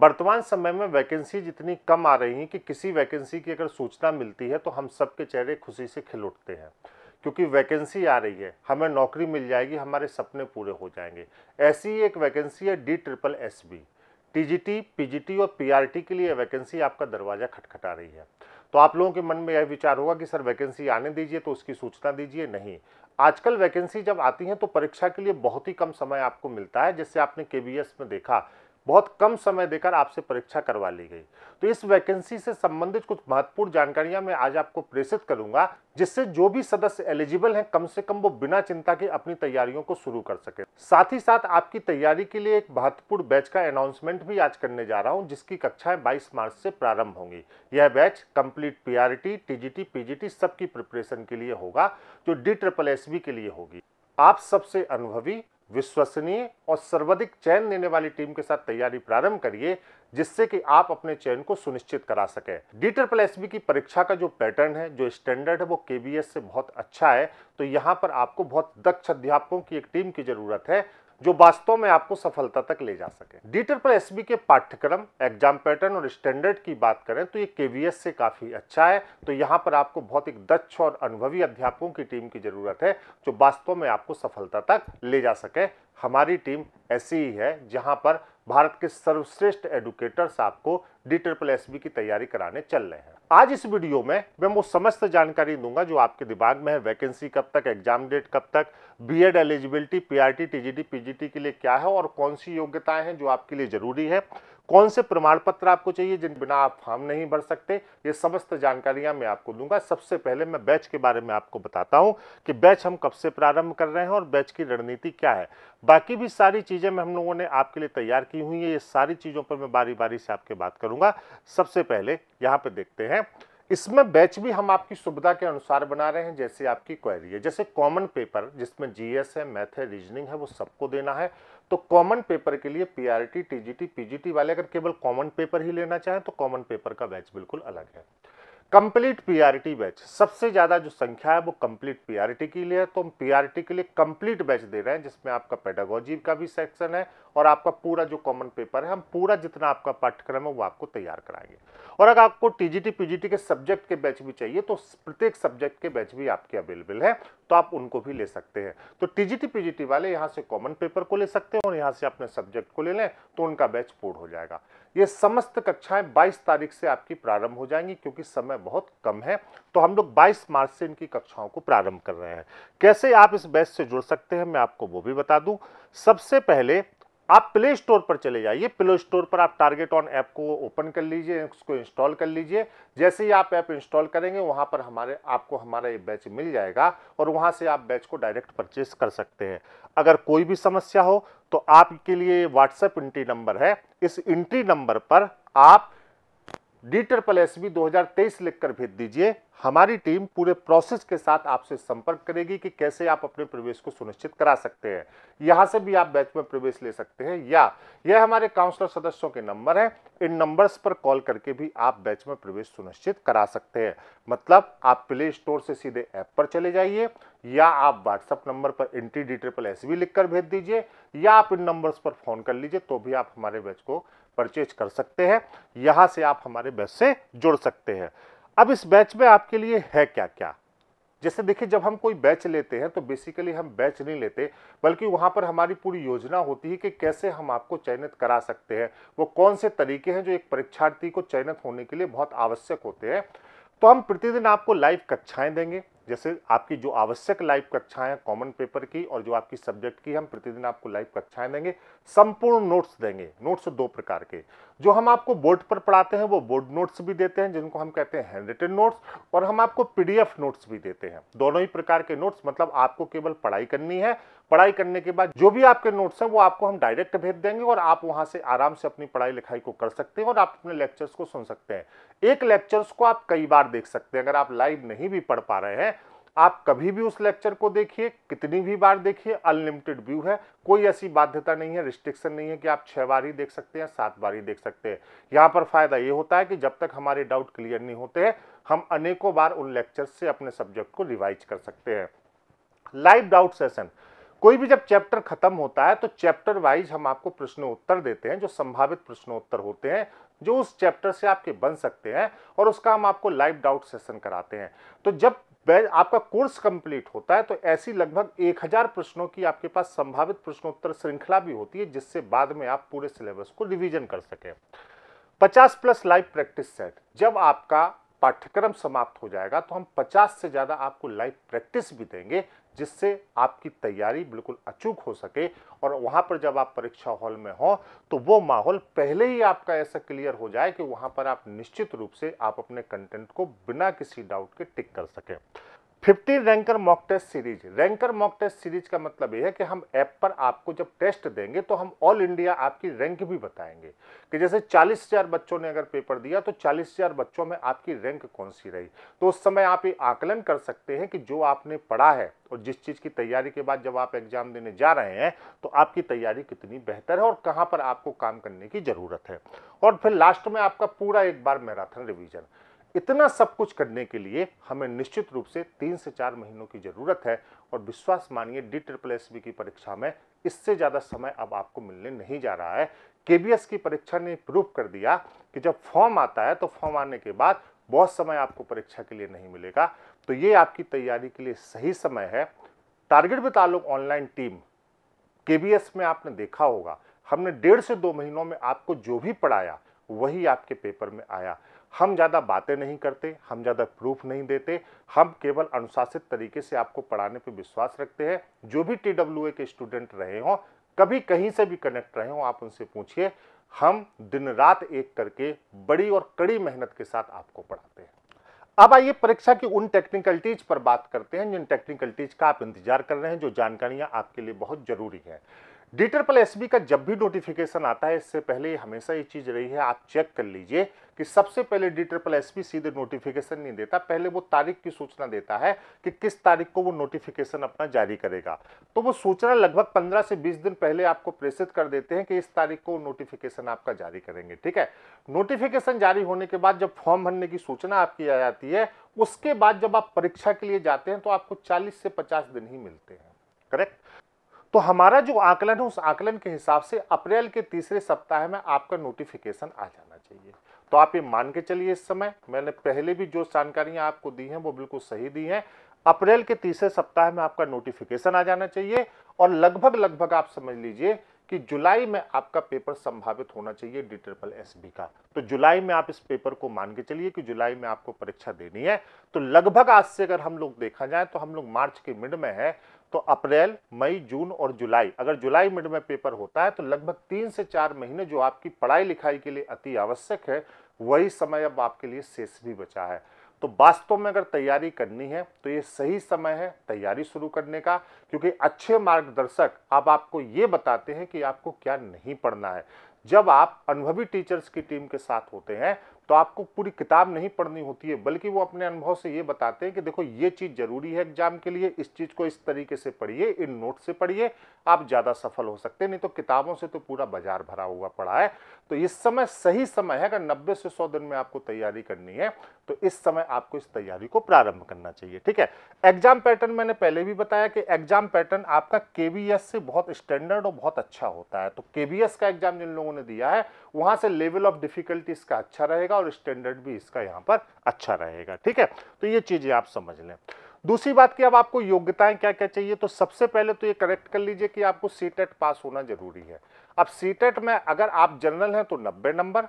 वर्तमान समय में वैकेंसी जितनी कम आ रही है कि किसी वैकेंसी की अगर सूचना मिलती है तो हम सब के चेहरे खुशी से खिल उठते हैं क्योंकि वैकेंसी आ रही है हमें नौकरी मिल जाएगी हमारे सपने पूरे हो जाएंगे ऐसी एक वैकेंसी है D triple S B TGT, PGT और पीआरटी के लिए वैकेंसी आपका दरवाज़ा खटखटा रही है तो आप लोगों के मन में यह विचार होगा कि सर वैकेंसी आने दीजिए तो उसकी सूचना दीजिए नहीं आजकल वैकेंसी जब आती है तो परीक्षा के लिए बहुत ही कम समय आपको मिलता है जैसे आपने के में देखा बहुत कम समय देकर आपसे परीक्षा करवा ली गई तो इस वैकेंसी से संबंधित कुछ महत्वपूर्ण जानकारियां मैं आज आपको प्रेषित करूंगा जिससे जो भी सदस्य एलिजिबल हैं कम से कम वो बिना चिंता के अपनी तैयारियों को शुरू कर सके साथ ही साथ आपकी तैयारी के लिए एक महत्वपूर्ण बैच का अनाउंसमेंट भी आज करने जा रहा हूं जिसकी कक्षाएं बाईस मार्च से प्रारंभ होंगी यह batch complete PRT TGT PGT सबकी प्रिपरेशन के लिए होगा जो डी ट्रिपल एस के लिए होगी आप सबसे अनुभवी विश्वसनीय और सर्वाधिक चयन देने वाली टीम के साथ तैयारी प्रारंभ करिए जिससे कि आप अपने चयन को सुनिश्चित करा सके डीटर प्लस बी की परीक्षा का जो पैटर्न है जो स्टैंडर्ड है वो के से बहुत अच्छा है तो यहाँ पर आपको बहुत दक्ष अध्यापकों की एक टीम की जरूरत है जो वास्तव में आपको सफलता तक ले जा सके डीटर पर एस के पाठ्यक्रम एग्जाम पैटर्न और स्टैंडर्ड की बात करें तो ये केवीएस से काफी अच्छा है तो यहाँ पर आपको बहुत एक दक्ष और अनुभवी अध्यापकों की टीम की जरूरत है जो वास्तव में आपको सफलता तक ले जा सके हमारी टीम ऐसी ही है जहाँ पर भारत के सर्वश्रेष्ठ एडुकेटर्स आपको डी ट्रिपल एस की तैयारी कराने चल रहे हैं आज इस वीडियो में मैं वो समस्त जानकारी दूंगा जो आपके दिमाग में है वैकेंसी कब तक एग्जाम डेट कब तक BEd eligibility PRT TGT PGT के लिए क्या है और कौन सी योग्यताएं हैं जो आपके लिए जरूरी है कौन से प्रमाण पत्र आपको चाहिए जिन बिना आप फॉर्म नहीं भर सकते ये समस्त जानकारियां मैं आपको दूंगा सबसे पहले मैं बैच के बारे में आपको बताता हूं कि बैच हम कब से प्रारंभ कर रहे हैं और बैच की रणनीति क्या है बाकी भी सारी चीजें मैं हम लोगों ने आपके लिए तैयार की हुई है ये सारी चीजों पर मैं बारी बारी से आपके बात करूँ करूंगा सबसे पहले यहाँ पे देखते हैं इसमें बैच भी हम आपकी सुविधा के अनुसार बना रहे हैं जैसे आपकी क्वेरी है जैसे कॉमन पेपर जिसमें जीएस है मैथ है रीजनिंग है वो सबको देना है तो कॉमन पेपर के लिए पीआरटी टीजीटी पीजीटी वाले अगर केवल कॉमन पेपर ही लेना चाहें तो कॉमन पेपर का बैच बिल्कुल अलग है कंप्लीट पीआरटी बैच सबसे ज़्यादा जो संख्या है वो कंप्लीट पीआरटी के लिए है तो हम पीआरटी के लिए कंप्लीट बैच दे रहे हैं जिसमें आपका पेडागोजी का भी सेक्शन है और आपका पूरा जो कॉमन पेपर है हम पूरा जितना आपका पाठ्यक्रम है वो आपको तैयार कराएंगे और अगर आपको टीजीटी पीजीटी के सब्जेक्ट के बैच भी चाहिए तो प्रत्येक सब्जेक्ट के बैच भी आपके अवेलेबल है तो आप उनको भी ले सकते हैं तो टीजीटी पीजीटी वाले यहाँ से कॉमन पेपर को ले सकते हैं और यहाँ से अपने सब्जेक्ट को ले लें तो उनका बैच पूर्ण हो जाएगा ये समस्त कक्षाएं 22 तारीख से आपकी प्रारंभ हो जाएंगी क्योंकि समय बहुत कम है तो हम लोग 22 मार्च से इनकी कक्षाओं को प्रारंभ कर रहे हैं कैसे आप इस बैच से जुड़ सकते हैं मैं आपको वो भी बता दूं सबसे पहले आप प्ले स्टोर पर चले जाइए प्ले स्टोर पर आप टारगेट ऑन ऐप को ओपन कर लीजिए उसको इंस्टॉल कर लीजिए जैसे ही आप ऐप इंस्टॉल करेंगे वहां पर हमारे आपको हमारा ये बैच मिल जाएगा और वहां से आप बैच को डायरेक्ट परचेस कर सकते हैं अगर कोई भी समस्या हो तो आपके लिए व्हाट्सएप इंट्री नंबर है इस इंट्री नंबर पर आप डीटर एस भी 2023 लिखकर भेज दीजिए हमारी टीम पूरे प्रोसेस के साथ आपसे संपर्क करेगी कि कैसे आप अपने प्रवेश को सुनिश्चित करा सकते हैं यहाँ से भी आप बैच में प्रवेश ले सकते हैं या यह हमारे काउंसलर सदस्यों के नंबर हैं इन नंबर्स पर कॉल करके भी आप बैच में प्रवेश सुनिश्चित करा सकते हैं मतलब आप प्ले स्टोर से सीधे ऐप पर चले जाइए या आप व्हाट्सअप नंबर पर एंट्री डी ट्रिपल एस लिखकर भेज दीजिए या आप इन नंबर्स पर फोन कर लीजिए तो भी आप हमारे बैच को परचेज कर सकते हैं यहाँ से आप हमारे बैच से जुड़ सकते हैं अब इस बैच में आपके लिए है क्या क्या जैसे देखिए जब हम कोई बैच लेते हैं तो बेसिकली हम बैच नहीं लेते बल्कि वहाँ पर हमारी पूरी योजना होती है कि कैसे हम आपको चयनित करा सकते हैं वो कौन से तरीके हैं जो एक परीक्षार्थी को चयनित होने के लिए बहुत आवश्यक होते हैं तो हम प्रतिदिन आपको लाइव कक्षाएं देंगे जैसे आपकी जो आवश्यक लाइव कक्षाएं कॉमन पेपर की और जो आपकी सब्जेक्ट की हम प्रतिदिन आपको लाइव कक्षाएं देंगे संपूर्ण नोट्स देंगे नोट्स दो प्रकार के जो हम आपको बोर्ड पर पढ़ाते हैं वो बोर्ड नोट्स भी देते हैं जिनको हम कहते हैं हैंड रिटेड नोट्स और हम आपको पीडीएफ नोट्स भी देते हैं दोनों ही प्रकार के नोट्स मतलब आपको केवल पढ़ाई करनी है पढ़ाई करने के बाद जो भी आपके नोट्स हैं वो आपको हम डायरेक्ट भेज देंगे और आप वहां से आराम से अपनी पढ़ाई लिखाई को कर सकते हैं और आप अपने लेक्चर्स को सुन सकते हैं एक लेक्चर्स को आप कई बार देख सकते हैं अगर आप लाइव नहीं भी पढ़ पा रहे हैं आप कभी भी उस लेक्चर को देखिए कितनी भी बार देखिए अनलिमिटेड व्यू है कोई ऐसी बाध्यता नहीं है रिस्ट्रिक्शन नहीं है कि आप छः बार ही देख सकते हैं सात बार ही देख सकते हैं यहाँ पर फ़ायदा ये होता है कि जब तक हमारे डाउट क्लियर नहीं होते हैं हम अनेकों बार उन लेक्चर से अपने सब्जेक्ट को रिवाइज कर सकते हैं लाइव डाउट सेशन कोई भी जब चैप्टर खत्म होता है तो चैप्टर वाइज हम आपको प्रश्नोत्तर देते हैं जो संभावित प्रश्नोत्तर होते हैं जो उस चैप्टर से आपके बन सकते हैं और उसका हम आपको लाइव डाउट सेशन कराते हैं तो जब आपका कोर्स कंप्लीट होता है तो ऐसी लगभग 1000 प्रश्नों की आपके पास संभावित प्रश्नोत्तर श्रृंखला भी होती है जिससे बाद में आप पूरे सिलेबस को रिवीजन कर सकें 50 प्लस लाइव प्रैक्टिस सेट जब आपका पाठ्यक्रम समाप्त हो जाएगा तो हम 50 से ज़्यादा आपको लाइव प्रैक्टिस भी देंगे जिससे आपकी तैयारी बिल्कुल अचूक हो सके और वहाँ पर जब आप परीक्षा हॉल में हो तो वो माहौल पहले ही आपका ऐसा क्लियर हो जाए कि वहाँ पर आप निश्चित रूप से आप अपने कंटेंट को बिना किसी डाउट के टिक कर सकें fifty ranker mock test series ranker mock test series का मतलब यह है कि हम ऐप पर आपको जब टेस्ट देंगे तो हम ऑल इंडिया आपकी रैंक भी बताएंगे कि जैसे चालीस हजार बच्चों ने अगर पेपर दिया तो चालीस हजार बच्चों में आपकी रैंक कौन सी रही तो उस समय आप ये आकलन कर सकते हैं कि जो आपने पढ़ा है और जिस चीज़ की तैयारी के बाद जब आप एग्जाम देने जा रहे हैं तो आपकी तैयारी कितनी बेहतर है और कहाँ पर आपको काम करने की ज़रूरत है और फिर लास्ट में आपका पूरा एक बार मैराथन रिविज़न इतना सब कुछ करने के लिए हमें निश्चित रूप से तीन से चार महीनों की ज़रूरत है और विश्वास मानिए डी ट्रिपल एस की परीक्षा में इससे ज़्यादा समय अब आपको मिलने नहीं जा रहा है केबीएस की परीक्षा ने प्रूव कर दिया कि जब फॉर्म आता है तो फॉर्म आने के बाद बहुत समय आपको परीक्षा के लिए नहीं मिलेगा तो ये आपकी तैयारी के लिए सही समय है target with Alok online team के में आपने देखा होगा हमने डेढ़ से दो महीनों में आपको जो भी पढ़ाया वही आपके पेपर में आया हम ज़्यादा बातें नहीं करते हम ज़्यादा प्रूफ नहीं देते हम केवल अनुशासित तरीके से आपको पढ़ाने पर विश्वास रखते हैं जो भी टी के स्टूडेंट रहे हों कभी कहीं से भी कनेक्ट रहे हों आप उनसे पूछिए हम दिन रात एक करके बड़ी और कड़ी मेहनत के साथ आपको पढ़ाते हैं अब आइए परीक्षा की उन टेक्निकलिटीज पर बात करते हैं जिन टेक्निकलिटीज का आप इंतजार कर रहे हैं जो जानकारियां आपके लिए बहुत जरूरी है डिटर ट्रिपल एस का जब भी नोटिफिकेशन आता है इससे पहले हमेशा ये चीज़ रही है आप चेक कर लीजिए कि सबसे पहले डिटर पल एस सीधे नोटिफिकेशन नहीं देता पहले वो तारीख की सूचना देता है कि किस तारीख को वो नोटिफिकेशन अपना जारी करेगा तो वो सूचना लगभग 15 से 20 दिन पहले आपको प्रेषित कर देते हैं कि इस तारीख को नोटिफिकेशन आपका जारी करेंगे ठीक है नोटिफिकेशन जारी होने के बाद जब फॉर्म भरने की सूचना आपकी आ जाती है उसके बाद जब आप परीक्षा के लिए जाते हैं तो आपको चालीस से पचास दिन ही मिलते हैं करेक्ट तो हमारा जो आकलन है उस आकलन के हिसाब से अप्रैल के तीसरे सप्ताह में आपका नोटिफिकेशन आ जाना चाहिए तो आप ये मान के चलिए इस समय मैंने पहले भी जो जानकारियां आपको दी हैं वो बिल्कुल सही दी हैं अप्रैल के तीसरे सप्ताह में आपका नोटिफिकेशन आ जाना चाहिए और लगभग लगभग आप समझ लीजिए कि जुलाई में आपका पेपर संभावित होना चाहिए डी ट्रिपल एस बी का तो जुलाई में आप इस पेपर को मान के चलिए कि जुलाई में आपको परीक्षा देनी है तो लगभग आज से अगर हम लोग देखा जाए तो हम लोग मार्च के मिड में है तो अप्रैल मई जून और जुलाई अगर जुलाई मिड में पेपर होता है तो लगभग तीन से चार महीने जो आपकी पढ़ाई लिखाई के लिए अति आवश्यक है वही समय अब आपके लिए शेष भी बचा है तो वास्तव में अगर तैयारी करनी है तो ये सही समय है तैयारी शुरू करने का क्योंकि अच्छे मार्गदर्शक अब आपको ये बताते हैं कि आपको क्या नहीं पढ़ना है जब आप अनुभवी टीचर्स की टीम के साथ होते हैं तो आपको पूरी किताब नहीं पढ़नी होती है बल्कि वो अपने अनुभव से ये बताते हैं कि देखो ये चीज़ ज़रूरी है एग्जाम के लिए इस चीज़ को इस तरीके से पढ़िए इन नोट से पढ़िए आप ज़्यादा सफल हो सकते हैं नहीं तो किताबों से तो पूरा बाजार भरा हुआ पड़ा है तो इस समय सही समय है अगर नब्बे से सौ दिन में आपको तैयारी करनी है तो इस समय आपको इस तैयारी को प्रारंभ करना चाहिए ठीक है एग्जाम पैटर्न मैंने पहले भी बताया कि एग्जाम पैटर्न आपका के से बहुत स्टैंडर्ड और बहुत अच्छा होता है तो के का एग्जाम जिन लोगों ने दिया है वहां से लेवल ऑफ डिफिकल्टीज का अच्छा रहेगा और स्टैंडर्ड भी इसका यहाँ पर अच्छा रहेगा ठीक है तो ये चीज़ें आप समझ लें दूसरी बात कि अब आपको योग्यताएं क्या क्या चाहिए तो सबसे पहले तो ये करेक्ट कर लीजिए कि आपको सी पास e होना जरूरी है अब सी e में अगर आप जनरल हैं तो नब्बे नंबर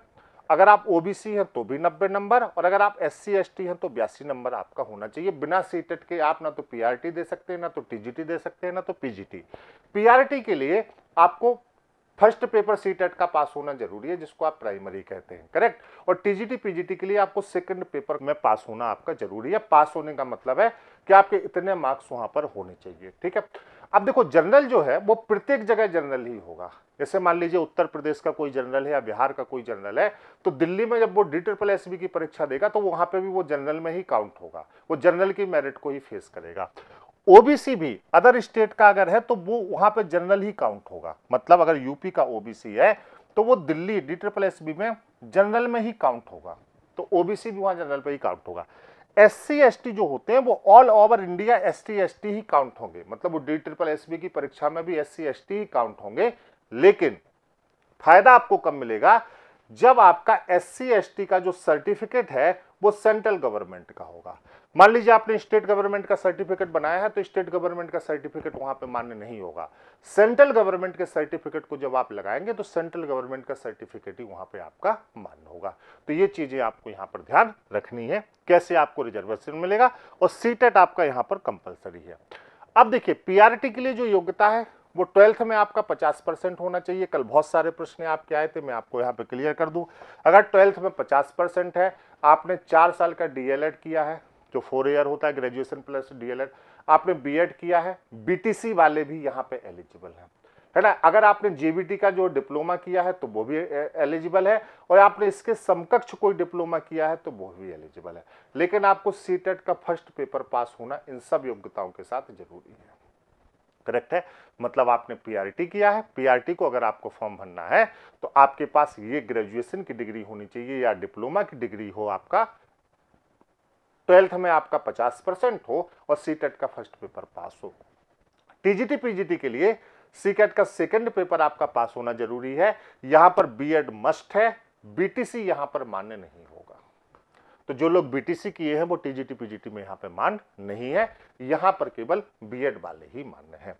अगर आप ओबीसी हैं तो भी नब्बे नंबर और अगर आप एस सी हैं तो बयासी नंबर आपका होना चाहिए बिना सी e के आप ना तो पीआरटी दे सकते हैं ना तो टीजीटी दे सकते हैं ना तो पीजीटी पीआरटी के लिए आपको फर्स्ट पेपर सी टेट का पास होना जरूरी है जिसको आप प्राइमरी कहते हैं करेक्ट और टीजीटी पीजीटी के लिए आपको सेकंड पेपर में पास होना आपका जरूरी है पास होने का मतलब है कि आपके इतने मार्क्स वहां पर होने चाहिए ठीक है अब देखो जनरल जो है वो प्रत्येक जगह जनरल ही होगा जैसे मान लीजिए उत्तर प्रदेश का कोई जनरल है या बिहार का कोई जनरल है तो दिल्ली में जब वो डी ट्रिपल एस की परीक्षा देगा तो वहां पे भी वो जनरल में ही काउंट होगा वो जनरल की मेरिट को ही फेस करेगा ओबीसी भी अदर स्टेट का अगर है तो वो वहां पे जनरल ही काउंट होगा मतलब अगर यूपी का ओबीसी है तो वो Delhi D triple S B में जनरल में ही काउंट होगा तो ओबीसी भी वहां जनरल पे ही काउंट होगा एस सी जो होते हैं वो ऑल ओवर इंडिया एस टी ही काउंट होंगे मतलब वो डी ट्रिपल एस की परीक्षा में भी एस सी ही काउंट होंगे लेकिन फायदा आपको कब मिलेगा जब आपका एस सी का जो सर्टिफिकेट है वो सेंट्रल गवर्नमेंट का होगा मान लीजिए आपने स्टेट गवर्नमेंट का सर्टिफिकेट बनाया है तो स्टेट गवर्नमेंट का सर्टिफिकेट वहां पे मान्य नहीं होगा सेंट्रल गवर्नमेंट के सर्टिफिकेट को जब आप लगाएंगे तो सेंट्रल गवर्नमेंट का सर्टिफिकेट ही वहां पे आपका मान्य होगा तो ये चीजें आपको यहाँ पर ध्यान रखनी है कैसे आपको रिजर्वेशन मिलेगा और सीटेट आपका यहाँ पर कंपल्सरी है अब देखिए पीआरटी के लिए जो योग्यता है वो ट्वेल्थ में आपका 50 परसेंट होना चाहिए कल बहुत सारे प्रश्न आपके आए थे मैं आपको यहाँ पे क्लियर कर दूं अगर ट्वेल्थ में 50 परसेंट है आपने चार साल का डीएलएड किया है जो फोर ईयर होता है ग्रेजुएशन प्लस डीएलएड आपने बीएड किया है बीटीसी वाले भी यहाँ पे एलिजिबल हैं है ना अगर आपने जेबीटी का जो डिप्लोमा किया है तो वो भी एलिजिबल है और आपने इसके समकक्ष कोई डिप्लोमा किया है तो वो भी एलिजिबल है लेकिन आपको सीटेट e का फर्स्ट पेपर पास होना इन सब योग्यताओं के साथ जरूरी है करेक्ट है मतलब आपने पीआरटी किया है पीआरटी को अगर आपको फॉर्म भरना है तो आपके पास ये ग्रेजुएशन की डिग्री होनी चाहिए या डिप्लोमा की डिग्री हो आपका ट्वेल्थ में आपका पचास परसेंट हो और सी e का फर्स्ट पेपर पास हो टीजीटी पीजीटी के लिए सी e का सेकेंड पेपर आपका पास होना जरूरी है यहां पर बी मस्ट है बीटीसी यहां पर मान्य नहीं होगा तो जो लोग बीटीसी किए हैं वो टीजीटी पीजीटी में यहाँ पे मान नहीं है यहाँ पर केवल बीएड वाले ही मान्य हैं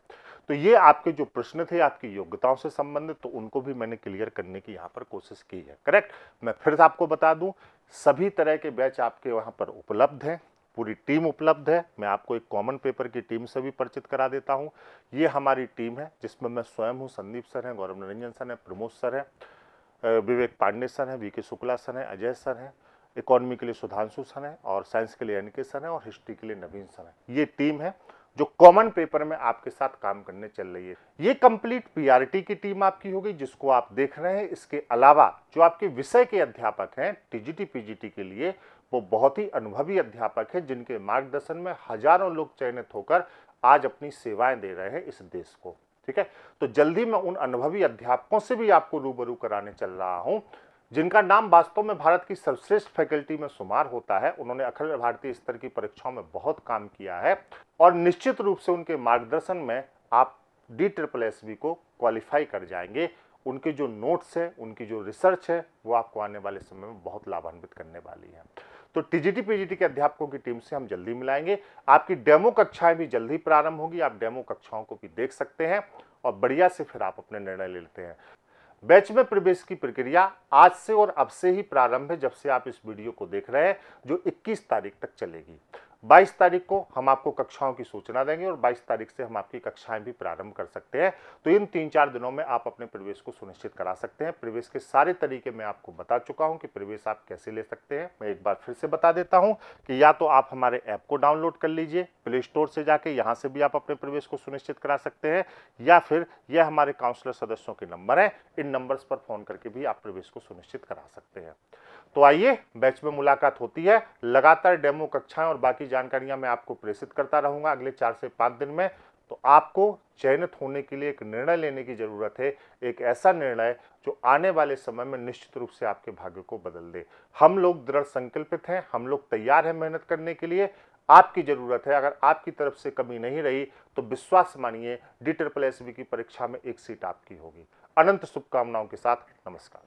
तो ये आपके जो प्रश्न थे आपकी योग्यताओं से संबंधित तो उनको भी मैंने क्लियर करने की यहाँ पर कोशिश की है करेक्ट मैं फिर आपको बता दूं सभी तरह के बैच आपके वहाँ पर उपलब्ध हैं पूरी टीम उपलब्ध है मैं आपको एक कॉमन पेपर की टीम से भी परिचित करा देता हूँ ये हमारी टीम है जिसमें मैं स्वयं हूँ संदीप सर हैं गौरव निरंजन सर हैं प्रमोद सर हैं विवेक पांडे सर हैं वी शुक्ला सर हैं अजय सर हैं इकोनॉमी के लिए सुधांशु सन है और साइंस के लिए एन के सन है और हिस्ट्री के लिए नवीन सन है ये टीम है जो कॉमन पेपर में आपके साथ काम करने चल रही है ये कंप्लीट पीआरटी की टीम आपकी होगी जिसको आप देख रहे हैं इसके अलावा जो आपके विषय के अध्यापक हैं टीजीटी पीजीटी के लिए वो बहुत ही अनुभवी अध्यापक हैं जिनके मार्गदर्शन में हजारों लोग चयनित होकर आज अपनी सेवाएं दे रहे हैं इस देश को ठीक है तो जल्दी मैं उन अनुभवी अध्यापकों से भी आपको रूबरू कराने चल रहा हूं जिनका नाम वास्तव में भारत की सर्वश्रेष्ठ फैकल्टी में शुमार होता है उन्होंने अखिल भारतीय स्तर की परीक्षाओं में बहुत काम किया है और निश्चित रूप से उनके मार्गदर्शन में आप डी ट्रिपल एस बी को क्वालिफाई कर जाएंगे उनके जो नोट्स हैं उनकी जो रिसर्च है वो आपको आने वाले समय में बहुत लाभान्वित करने वाली है तो टीजीटी पीजीटी के अध्यापकों की टीम से हम जल्दी मिलाएंगे आपकी डेमो कक्षाएं भी जल्दी प्रारंभ होगी आप डेमो कक्षाओं को भी देख सकते हैं और बढ़िया से फिर आप अपने निर्णय ले लेते हैं बैच में प्रवेश की प्रक्रिया आज से और अब से ही प्रारंभ है जब से आप इस वीडियो को देख रहे हैं जो 21 तारीख तक चलेगी 22 तारीख को हम आपको कक्षाओं की सूचना देंगे और 22 तारीख से हम आपकी कक्षाएं भी प्रारंभ कर सकते हैं तो इन तीन चार दिनों में आप अपने प्रवेश को सुनिश्चित करा सकते हैं प्रवेश के सारे तरीके मैं आपको बता चुका हूं कि प्रवेश आप कैसे ले सकते हैं मैं एक बार फिर से बता देता हूं कि या तो आप हमारे ऐप को डाउनलोड कर लीजिए प्ले स्टोर से जाके यहाँ से भी आप अपने प्रवेश को सुनिश्चित करा सकते हैं या फिर यह हमारे काउंसलर सदस्यों के नंबर हैं इन नंबर्स पर फ़ोन करके भी आप प्रवेश को सुनिश्चित करा सकते हैं तो आइए बैच में मुलाकात होती है लगातार डेमो कक्षाएं और बाकी जानकारियां मैं आपको प्रेषित करता रहूंगा अगले चार से पाँच दिन में तो आपको चयनित होने के लिए एक निर्णय लेने की ज़रूरत है एक ऐसा निर्णय जो आने वाले समय में निश्चित रूप से आपके भाग्य को बदल दे हम लोग दृढ़ संकल्पित हैं हम लोग तैयार हैं मेहनत करने के लिए आपकी ज़रूरत है अगर आपकी तरफ से कमी नहीं रही तो विश्वास मानिए डी ट्रिपल एस की परीक्षा में एक सीट आपकी होगी अनंत शुभकामनाओं के साथ नमस्कार